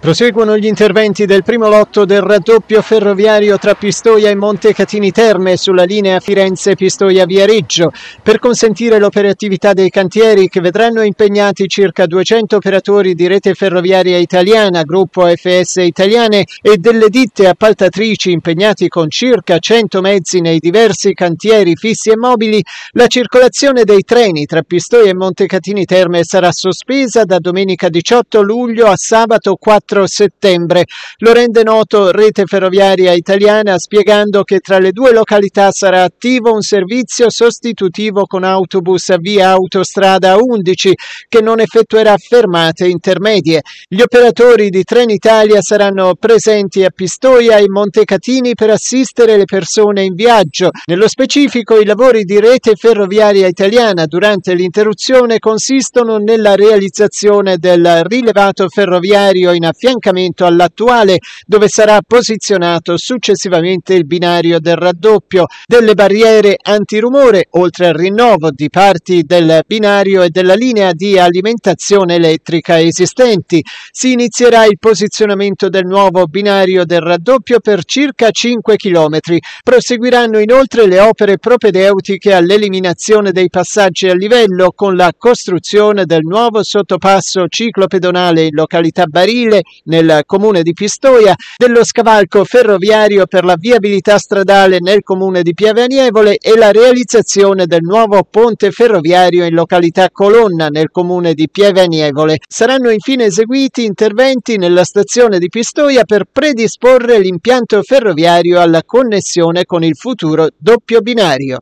Proseguono gli interventi del primo lotto del raddoppio ferroviario tra Pistoia e Montecatini Terme sulla linea Firenze-Pistoia-Viareggio per consentire l'operatività dei cantieri che vedranno impegnati circa 200 operatori di rete ferroviaria italiana, gruppo AFS italiane e delle ditte appaltatrici impegnati con circa 100 mezzi nei diversi cantieri fissi e mobili. La circolazione dei treni tra Pistoia e Montecatini Terme sarà sospesa da domenica 18 luglio a sabato 4 4 settembre. Lo rende noto Rete Ferroviaria Italiana spiegando che tra le due località sarà attivo un servizio sostitutivo con autobus via autostrada 11 che non effettuerà fermate intermedie. Gli operatori di Trenitalia saranno presenti a Pistoia e Montecatini per assistere le persone in viaggio. Nello specifico i lavori di Rete Ferroviaria Italiana durante l'interruzione consistono nella realizzazione del rilevato ferroviario in affitto affiancamento all'attuale dove sarà posizionato successivamente il binario del raddoppio, delle barriere antirumore, oltre al rinnovo di parti del binario e della linea di alimentazione elettrica esistenti. Si inizierà il posizionamento del nuovo binario del raddoppio per circa 5 km. Proseguiranno inoltre le opere propedeutiche all'eliminazione dei passaggi a livello con la costruzione del nuovo sottopasso ciclopedonale in località Barile nel comune di Pistoia, dello scavalco ferroviario per la viabilità stradale nel comune di Piavenevole e la realizzazione del nuovo ponte ferroviario in località Colonna nel comune di Piavenevole. Saranno infine eseguiti interventi nella stazione di Pistoia per predisporre l'impianto ferroviario alla connessione con il futuro doppio binario.